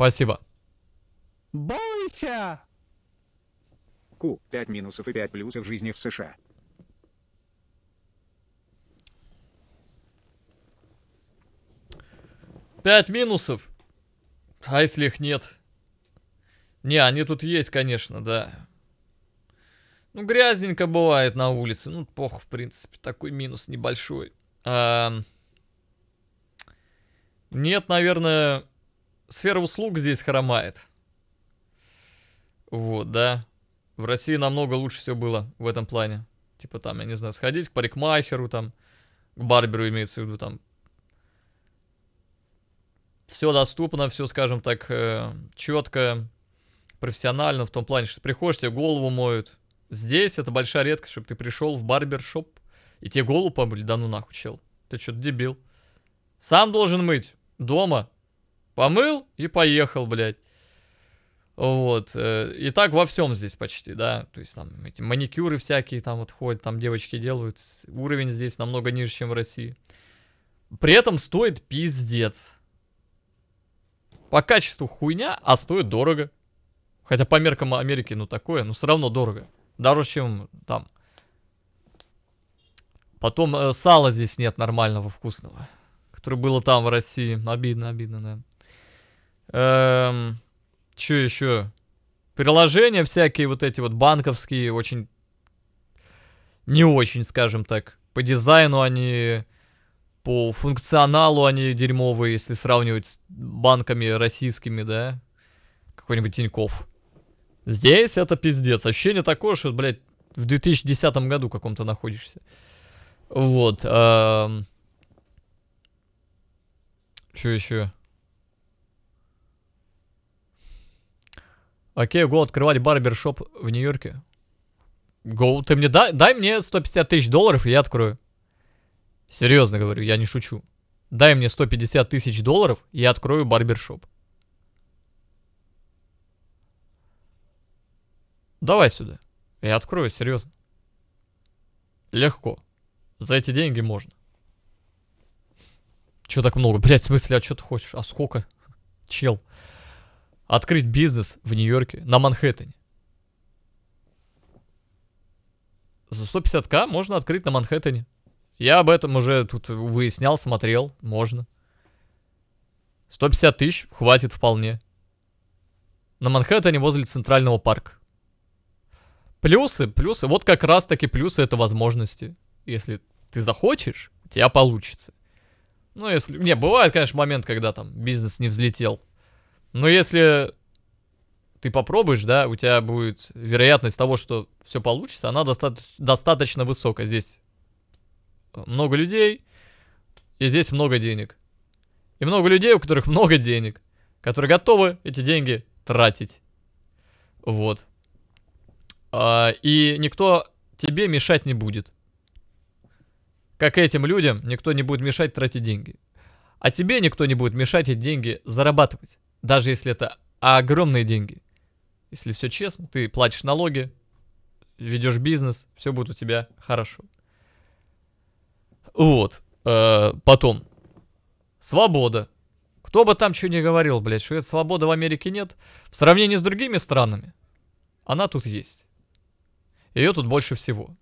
Спасибо. Бойся! Ку. 5 минусов и 5 плюсов жизни в США. Пять минусов? А если их нет? Не, они тут есть, конечно, да. Ну, грязненько бывает на улице. Ну, пох, в принципе, такой минус небольшой. А... Нет, наверное, сфера услуг здесь хромает. Вот, да. В России намного лучше все было в этом плане. Типа там, я не знаю, сходить к парикмахеру, там, к барберу имеется в виду, там. Все доступно, все, скажем так, э, четко, профессионально, в том плане, что ты приходишь, тебе голову моют. Здесь это большая редкость, чтобы ты пришел в барбершоп, и тебе голову помыли, да ну нахуй, чел. Ты что-то дебил. Сам должен мыть. Дома Помыл и поехал, блядь. Вот. Э, и так во всем здесь почти, да. То есть там эти маникюры всякие там вот ходят, там девочки делают. Уровень здесь намного ниже, чем в России. При этом стоит пиздец. По качеству хуйня, а стоит дорого. Хотя по меркам Америки, ну такое, но ну, все равно дорого. Дороже, чем там. Потом э, сала здесь нет нормального, вкусного. Которое было там, в России. Обидно, обидно, да. Эм, что еще? Приложения всякие вот эти вот банковские, очень... Не очень, скажем так. По дизайну они... По функционалу они дерьмовые, если сравнивать с банками российскими, да? Какой-нибудь Тиньков. Здесь это пиздец. Ощущение такое, что, блядь, в 2010 году каком-то находишься. Вот. Эм... Что еще? Окей, гол открывать барбершоп в Нью-Йорке. Гоу, ты мне дай, дай мне 150 тысяч долларов, и я открою. Серьезно говорю, я не шучу. Дай мне 150 тысяч долларов, и я открою барбершоп. Давай сюда. Я открою, серьезно. Легко. За эти деньги можно. Че так много? Блять, в смысле, а что ты хочешь? А сколько? Чел открыть бизнес в Нью-Йорке на Манхэттене. За 150к можно открыть на Манхэттене. Я об этом уже тут выяснял, смотрел, можно. 150 тысяч хватит вполне. На Манхэттене возле Центрального парка. Плюсы, плюсы, вот как раз таки плюсы это возможности. Если ты захочешь, у тебя получится. Ну, если... Не, бывает, конечно, момент, когда там бизнес не взлетел. Но если ты попробуешь, да, у тебя будет вероятность того, что все получится, она доста- достаточно высокая. Здесь много людей, и здесь много денег. И много людей, у которых много денег, которые готовы эти деньги тратить. Вот. А, и никто тебе мешать не будет. Как этим людям никто не будет мешать тратить деньги. А тебе никто не будет мешать эти деньги зарабатывать даже если это огромные деньги, если все честно, ты платишь налоги, ведешь бизнес, все будет у тебя хорошо. Вот. Э, потом. Свобода. Кто бы там что ни говорил, блядь, что свободы в Америке нет, в сравнении с другими странами, она тут есть. Ее тут больше всего.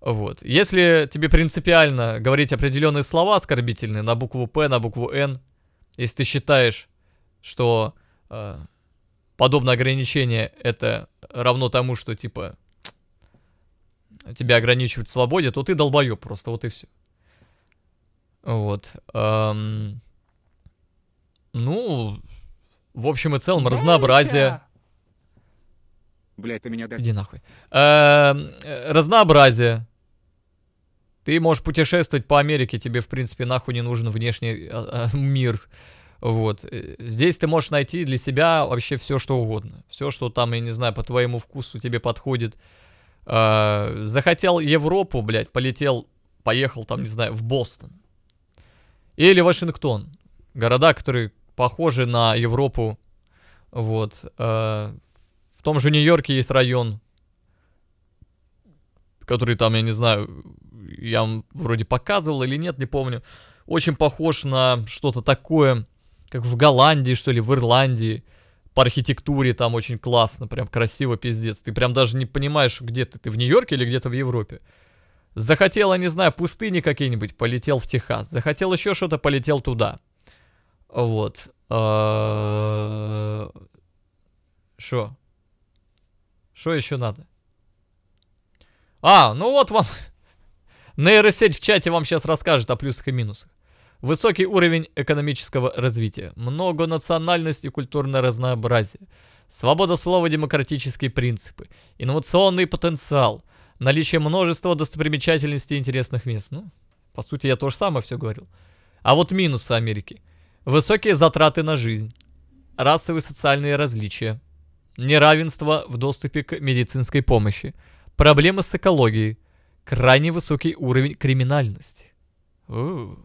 Вот. Если тебе принципиально говорить определенные слова оскорбительные на букву П, на букву Н, если ты считаешь что э, подобное ограничение это равно тому, что типа тебя ограничивают в свободе, то ты долбоеб просто, вот и все. Вот. Эм... Ну, в общем и целом, разнообразие... Блять, ты меня... Иди нахуй. Эм... Э, разнообразие. Ты можешь путешествовать по Америке, тебе, в принципе, нахуй не нужен внешний э, э, мир. Вот. Э, здесь ты можешь найти для себя вообще все, что угодно. Все, что там, я не знаю, по твоему вкусу тебе подходит. Э, захотел Европу, блядь, полетел, поехал там, не знаю, в Бостон. Или Вашингтон. Города, которые похожи на Европу. Вот. Э, в том же Нью-Йорке есть район, который там, я не знаю, я вам вроде показывал или нет, не помню. Очень похож на что-то такое как в Голландии, что ли, в Ирландии. По архитектуре там очень классно, прям красиво, пиздец. Ты прям даже не понимаешь, где ты, ты в Нью-Йорке или где-то в Европе. Захотела, не знаю, пустыни какие-нибудь, полетел в Техас. Захотел еще что-то, полетел туда. Вот. Что? А, что еще надо? А, ну вот вам. Нейросеть в чате вам сейчас расскажет о плюсах и минусах. Высокий уровень экономического развития, многонациональность и культурное разнообразие, свобода слова демократические принципы, инновационный потенциал, наличие множества достопримечательностей и интересных мест. Ну, по сути, я то же самое все говорил. А вот минусы Америки. Высокие затраты на жизнь, расовые социальные различия, неравенство в доступе к медицинской помощи, проблемы с экологией, крайне высокий уровень криминальности. У -у -у.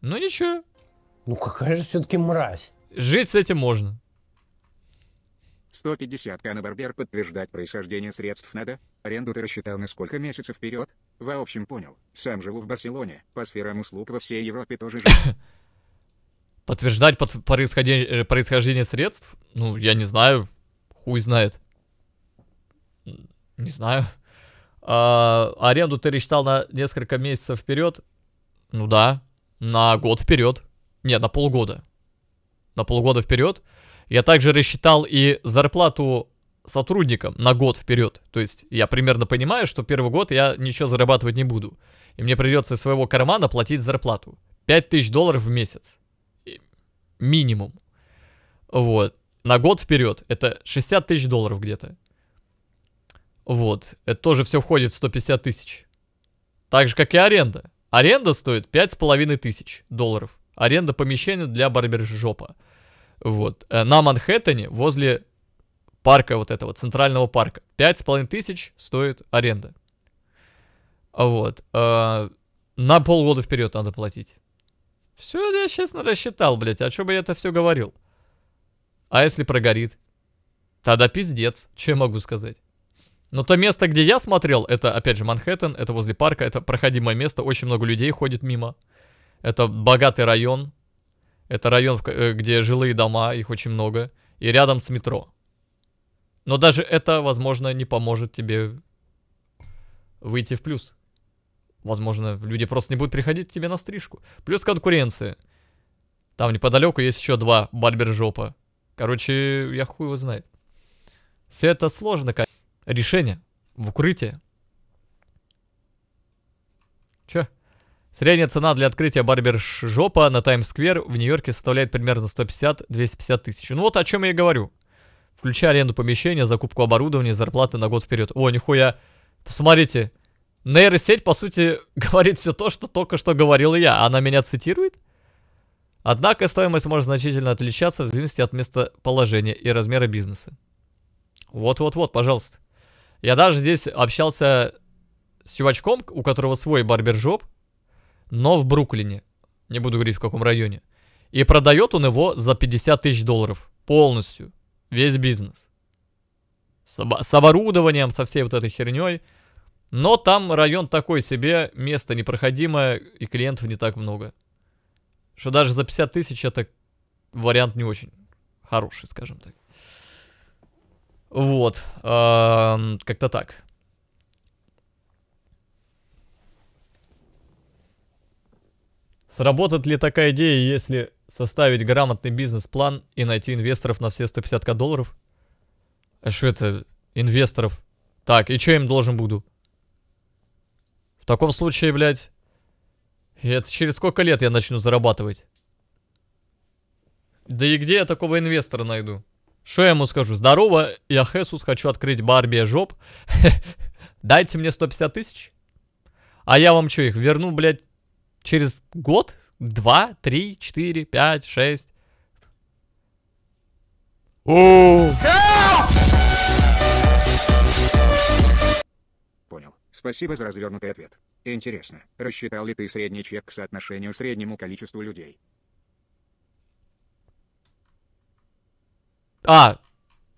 Ну ничего. Ну какая же все-таки мразь. Жить с этим можно. 150 Барбер, подтверждать происхождение средств надо. Аренду ты рассчитал на сколько месяцев вперед? В общем понял. Сам живу в Барселоне. По сферам услуг во всей Европе тоже жить. Подтверждать под происхождение, э, происхождение средств? Ну, я не знаю. Хуй знает. Не знаю. А, аренду ты рассчитал на несколько месяцев вперед? Ну да на год вперед. Нет, на полгода. На полгода вперед. Я также рассчитал и зарплату сотрудникам на год вперед. То есть я примерно понимаю, что первый год я ничего зарабатывать не буду. И мне придется из своего кармана платить зарплату. 5000 долларов в месяц. Минимум. Вот. На год вперед. Это 60 тысяч долларов где-то. Вот. Это тоже все входит в 150 тысяч. Так же, как и аренда. Аренда стоит 5,5 тысяч долларов. Аренда помещения для барбершопа. Вот. Э, на Манхэттене, возле парка вот этого, центрального парка, 5,5 тысяч стоит аренда. Вот. Э, на полгода вперед надо платить. Все я честно рассчитал, блядь, а что бы я это все говорил? А если прогорит? Тогда пиздец, что я могу сказать? Но то место, где я смотрел, это, опять же, Манхэттен, это возле парка, это проходимое место, очень много людей ходит мимо. Это богатый район, это район, э, где жилые дома, их очень много, и рядом с метро. Но даже это, возможно, не поможет тебе выйти в плюс. Возможно, люди просто не будут приходить к тебе на стрижку. Плюс конкуренция. Там неподалеку есть еще два барбер-жопа. Короче, я хуй его знает. Все это сложно, конечно решение в укрытии. Че? Средняя цена для открытия барбершопа на Таймс-сквер в Нью-Йорке составляет примерно 150-250 тысяч. Ну вот о чем я и говорю. Включая аренду помещения, закупку оборудования, зарплаты на год вперед. О, нихуя. Посмотрите. Нейросеть, по сути, говорит все то, что только что говорил я. Она меня цитирует? Однако стоимость может значительно отличаться в зависимости от местоположения и размера бизнеса. Вот-вот-вот, пожалуйста. Я даже здесь общался с чувачком, у которого свой барбершоп, но в Бруклине. Не буду говорить, в каком районе. И продает он его за 50 тысяч долларов. Полностью. Весь бизнес. С, об... с оборудованием, со всей вот этой херней. Но там район такой себе, место непроходимое, и клиентов не так много. Что даже за 50 тысяч это вариант не очень хороший, скажем так. Вот, эм, как-то так. Сработает ли такая идея, если составить грамотный бизнес-план и найти инвесторов на все 150к долларов? А что это, инвесторов? Так, и что им должен буду? В таком случае, блядь, это через сколько лет я начну зарабатывать? Да и где я такого инвестора найду? Что я ему скажу? Здорово, я Хесус, хочу открыть Барби жоп. Дайте мне 150 тысяч. А я вам что, их верну, блядь, через год? Два, три, четыре, пять, шесть. Понял. Спасибо за развернутый ответ. Интересно, рассчитал ли ты средний чек к соотношению среднему количеству людей? А,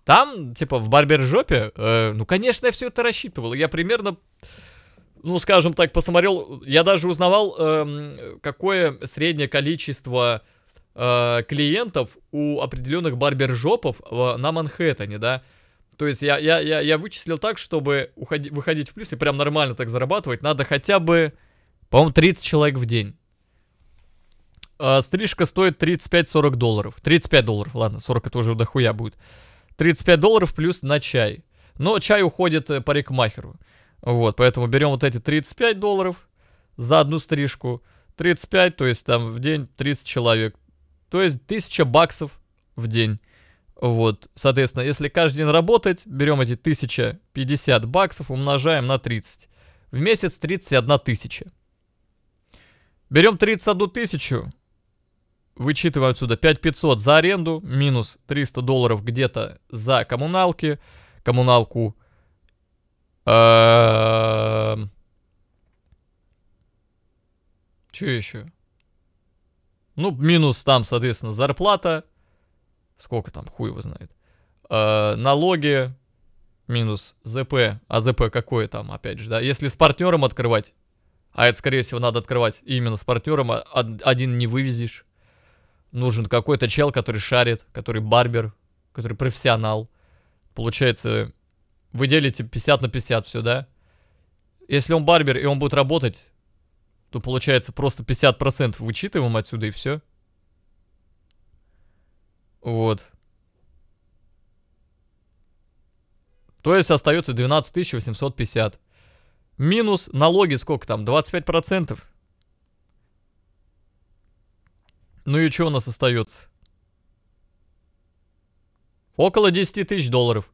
там, типа, в барбер-жопе, э, ну, конечно, я все это рассчитывал. Я примерно, ну, скажем так, посмотрел, я даже узнавал, э, какое среднее количество э, клиентов у определенных барбер-жопов э, на Манхэттене, да. То есть я, я, я, я вычислил так, чтобы уходи, выходить в плюс и прям нормально так зарабатывать, надо хотя бы, по-моему, 30 человек в день. А, стрижка стоит 35-40 долларов. 35 долларов, ладно, 40 это уже дохуя будет. 35 долларов плюс на чай. Но чай уходит э, парикмахеру. Вот, поэтому берем вот эти 35 долларов за одну стрижку. 35, то есть там в день 30 человек. То есть 1000 баксов в день. Вот, соответственно, если каждый день работать, берем эти 1050 баксов, умножаем на 30. В месяц 31 тысяча. Берем 31 тысячу, вычитываю отсюда 5500 за аренду, минус 300 долларов где-то за коммуналки, коммуналку. Эм, Че еще? Ну, минус там, соответственно, зарплата. Сколько там, хуй его знает. Э, налоги, минус ЗП. А ЗП какое там, опять же, да? Если с партнером открывать, а это, скорее всего, надо открывать именно с партнером, а один не вывезешь нужен какой-то чел, который шарит, который барбер, который профессионал. Получается, вы делите 50 на 50 все, да? Если он барбер и он будет работать, то получается просто 50% вычитываем отсюда и все. Вот. То есть остается 12 850. Минус налоги сколько там? 25%. Ну и что у нас остается? Около 10 тысяч долларов.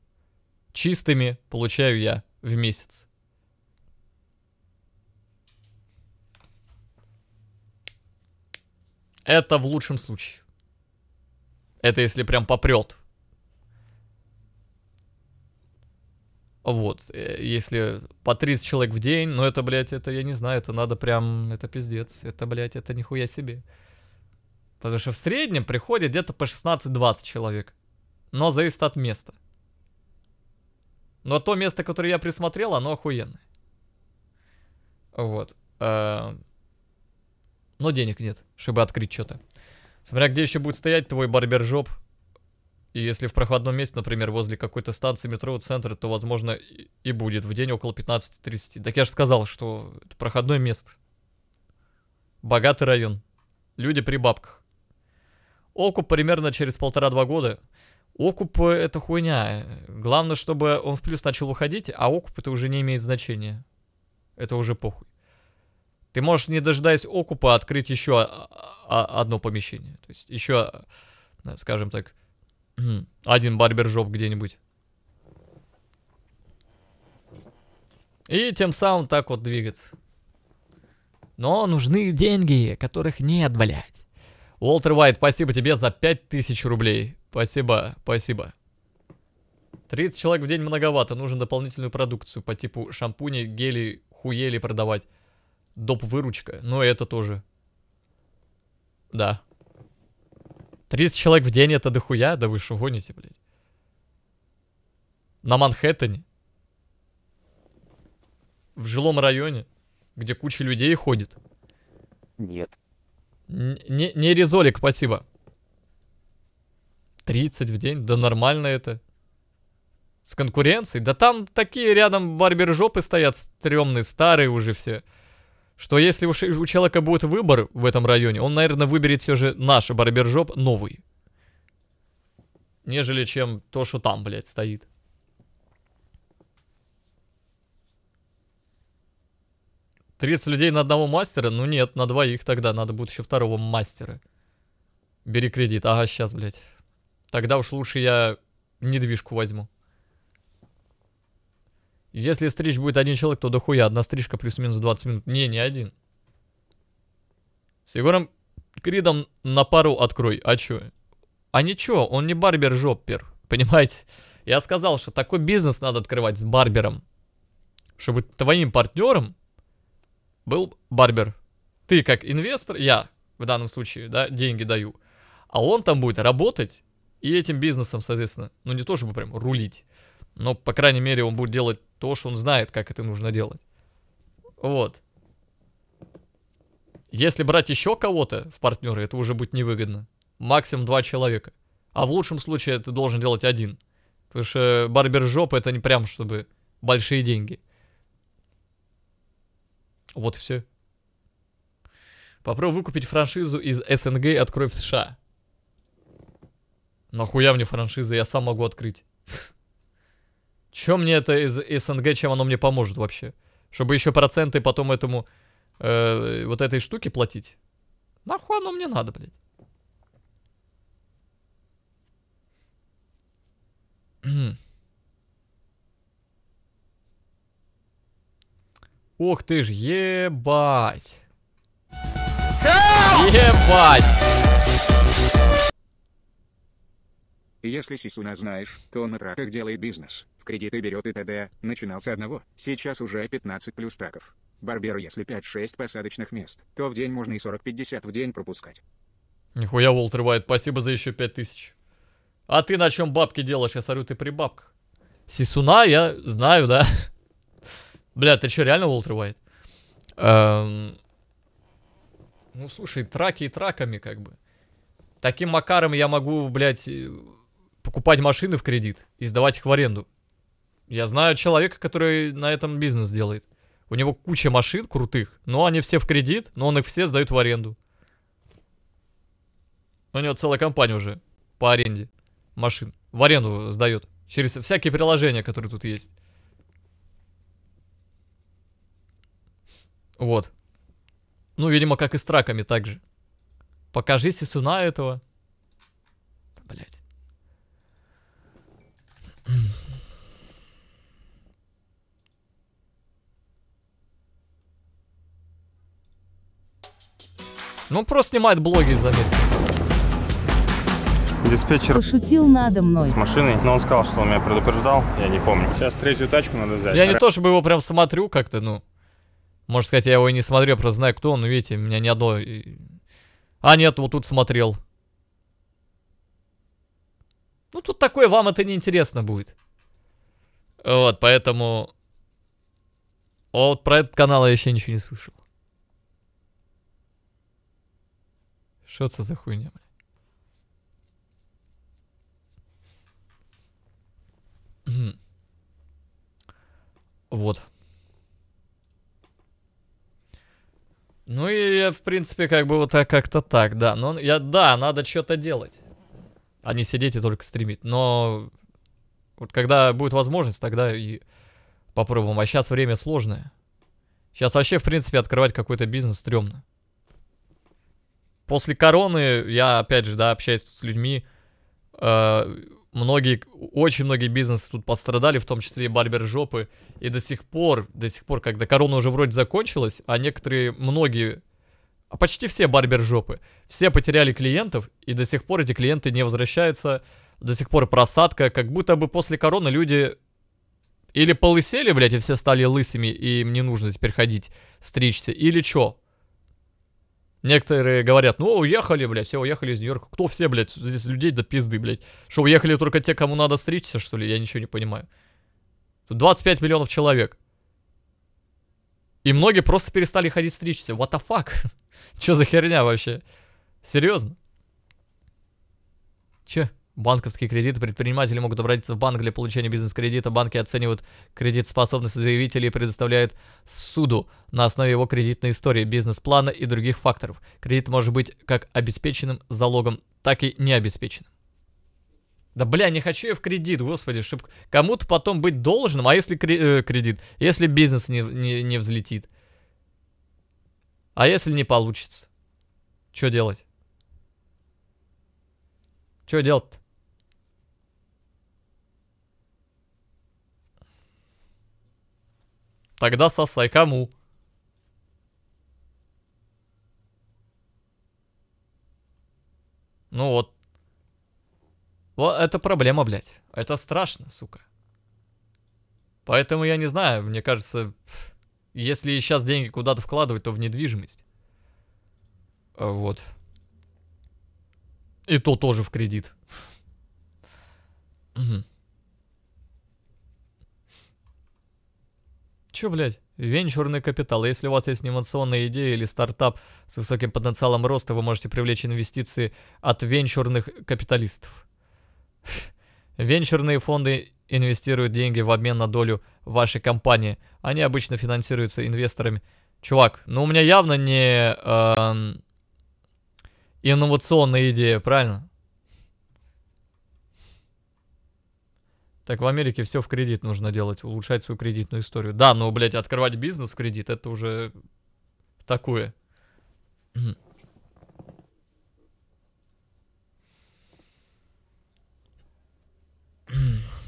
Чистыми получаю я в месяц. Это в лучшем случае. Это если прям попрет. Вот, э, если по 30 человек в день, ну это, блядь, это, я не знаю, это надо прям, это пиздец, это, блядь, это нихуя себе. Потому что в среднем приходит где-то по 16-20 человек. Но зависит от места. Но то место, которое я присмотрел, оно охуенное. Вот. Эм. Но денег нет, чтобы открыть что-то. Смотря где еще будет стоять твой барбер-жоп. И если в проходном месте, например, возле какой-то станции метро, центра, то, возможно, и будет в день около 15-30. Так я же сказал, что это проходное место. Богатый район. Люди при бабках окуп примерно через полтора-два года. Окупы — это хуйня. Главное, чтобы он в плюс начал уходить, а окуп это уже не имеет значения. Это уже похуй. Ты можешь, не дожидаясь окупа, открыть еще одно помещение. То есть еще, э, скажем так, один барбер-жоп где-нибудь. И тем самым так вот двигаться. Но нужны деньги, которых нет, блядь. Уолтер Уайт, спасибо тебе за 5000 рублей. Спасибо, спасибо. 30 человек в день многовато. нужен дополнительную продукцию по типу шампуни, гели, хуели продавать. Доп выручка. Но ну, это тоже. Да. 30 человек в день это дохуя? Да вы что гоните, блядь? На Манхэттене? В жилом районе? Где куча людей ходит? Нет. Не, не резолик, спасибо. 30 в день, да нормально это. С конкуренцией? Да там такие рядом барбер жопы стоят, стрёмные, старые уже все. Что если у, у человека будет выбор в этом районе, он, наверное, выберет все же наш барбер жоп новый. Нежели чем то, что там, блядь, стоит. 30 людей на одного мастера? Ну нет, на двоих тогда. Надо будет еще второго мастера. Бери кредит. Ага, сейчас, блядь. Тогда уж лучше я недвижку возьму. Если стричь будет один человек, то дохуя. Одна стрижка плюс-минус 20 минут. Не, не один. С Егором Кридом на пару открой. А чё? А ничего, он не барбер-жоппер. Понимаете? Я сказал, что такой бизнес надо открывать с барбером. Чтобы твоим партнером был барбер. Ты как инвестор, я в данном случае, да, деньги даю. А он там будет работать и этим бизнесом, соответственно, ну не то чтобы прям рулить, но, по крайней мере, он будет делать то, что он знает, как это нужно делать. Вот. Если брать еще кого-то в партнеры, это уже будет невыгодно. Максимум два человека. А в лучшем случае ты должен делать один. Потому что барбер жопа это не прям чтобы большие деньги. Вот и все. Попробуй выкупить франшизу из СНГ открой в США. Нахуя мне франшиза, я сам могу открыть. Чем мне это из СНГ, чем оно мне поможет вообще? Чтобы еще проценты потом этому, э, вот этой штуке платить? Нахуй оно мне надо, блядь. Ох ты ж, ебать. Ебать. Если Сисуна знаешь, то он на траках делает бизнес, в кредиты берет и т.д. Начинался одного, сейчас уже 15 плюс траков. Барберу если 5-6 посадочных мест, то в день можно и 40-50 в день пропускать. Нихуя, Уолтер Уайт, спасибо за еще 5000. А ты на чем бабки делаешь? Я смотрю, ты при бабках. Сисуна я знаю, да? Бля, ты что, реально Уолтер Уайт? Эм, ну, слушай, траки и траками, как бы. Таким макаром я могу, блядь, э, покупать машины в кредит и сдавать их в аренду. Я знаю человека, который на этом бизнес делает. У него куча машин крутых, но они все в кредит, но он их все сдает в аренду. У него целая компания уже по аренде машин. В аренду сдает. Через всякие приложения, которые тут есть. Вот. Ну, видимо, как и с траками также. Покажи Сисуна этого. Блять. Ну, просто снимает блоги из Диспетчер пошутил надо мной. С машиной, но он сказал, что он меня предупреждал, я не помню. Сейчас третью тачку надо взять. Я не то, чтобы его прям смотрю как-то, ну. Может сказать, я его и не смотрел, просто знаю, кто он, видите, у меня ни одно... А нет, вот тут смотрел. Ну, тут такое, вам это не интересно будет. Вот, поэтому... Вот про этот канал я еще ничего не слышал. Что это за хуйня, блядь? вот. Ну и я, в принципе, как бы вот как-то так, да. Но я, да, надо что-то делать. А не сидеть и только стримить. Но вот когда будет возможность, тогда и попробуем. А сейчас время сложное. Сейчас вообще, в принципе, открывать какой-то бизнес стрёмно. После короны я, опять же, да, общаюсь с людьми. Э, многие, очень многие бизнесы тут пострадали, в том числе и барбер-жопы. И до сих пор, до сих пор, когда корона уже вроде закончилась, а некоторые, многие, а почти все барбер-жопы, все потеряли клиентов, и до сих пор эти клиенты не возвращаются, до сих пор просадка, как будто бы после короны люди или полысели, блядь, и все стали лысыми, и им не нужно теперь ходить стричься, или чё? Некоторые говорят, ну уехали, блядь, все уехали из Нью-Йорка. Кто все, блядь, здесь людей до пизды, блядь. Что, уехали только те, кому надо стричься, что ли? Я ничего не понимаю. Тут 25 миллионов человек. И многие просто перестали ходить стричься. What the fuck? Чё за херня вообще? Серьезно? Чё? Банковские кредиты предприниматели могут обратиться в банк для получения бизнес-кредита. Банки оценивают кредитоспособность заявителей и предоставляют суду на основе его кредитной истории, бизнес-плана и других факторов. Кредит может быть как обеспеченным залогом, так и необеспеченным. Да бля, не хочу я в кредит, господи, чтоб кому-то потом быть должным, а если э, кредит, если бизнес не, не, не взлетит? А если не получится? Что делать? Что делать-то? Тогда сосай кому? Ну вот. Вот это проблема, блядь. Это страшно, сука. Поэтому я не знаю, мне кажется, если сейчас деньги куда-то вкладывать, то в недвижимость. А вот. И то тоже в кредит. Угу. Чё, блядь? Венчурный капитал. Если у вас есть инновационная идея или стартап с высоким потенциалом роста, вы можете привлечь инвестиции от венчурных капиталистов. Венчурные фонды инвестируют деньги в обмен на долю вашей компании. Они обычно финансируются инвесторами. Чувак, ну у меня явно не э, инновационная идея, правильно? Так в Америке все в кредит нужно делать, улучшать свою кредитную историю. Да, но, блядь, открывать бизнес в кредит, это уже такое.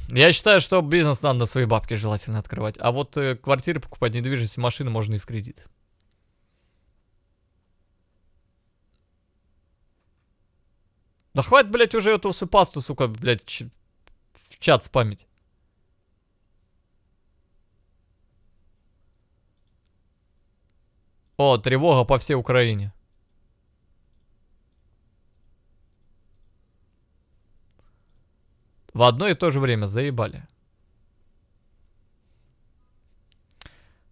Я считаю, что бизнес надо на свои бабки желательно открывать. А вот э, квартиры покупать, недвижимость, машины можно и в кредит. Да хватит, блядь, уже эту всю пасту, сука, блядь, чат спамить. О, тревога по всей Украине. В одно и то же время заебали.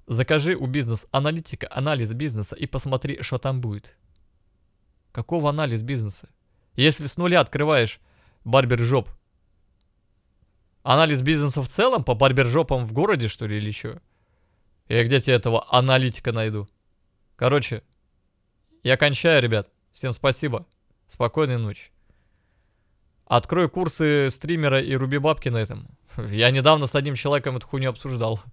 Закажи у бизнес-аналитика анализ бизнеса и посмотри, что там будет. Какого анализ бизнеса? Если с нуля открываешь барбер-жоп, Анализ бизнеса в целом? По барбержопам в городе, что ли, или что? Я где тебе этого аналитика найду? Короче, я кончаю, ребят. Всем спасибо. Спокойной ночи. Открой курсы стримера и руби бабки на этом. Я недавно с одним человеком эту хуйню обсуждал.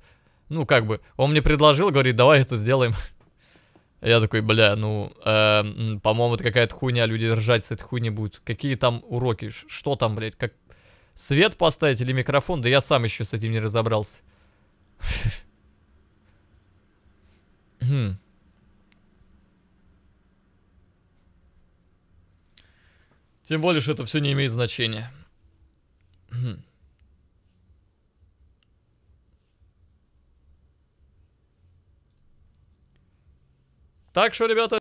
Ну, как бы, он мне предложил, говорит, давай это сделаем. Я такой, бля, ну, э, по-моему, это какая-то хуйня, люди ржать с этой хуйни будут. Какие там уроки, что там, блядь, как, Свет поставить или микрофон? Да я сам еще с этим не разобрался. Хм. Тем более, что это все не имеет значения. Хм. Так что, ребята...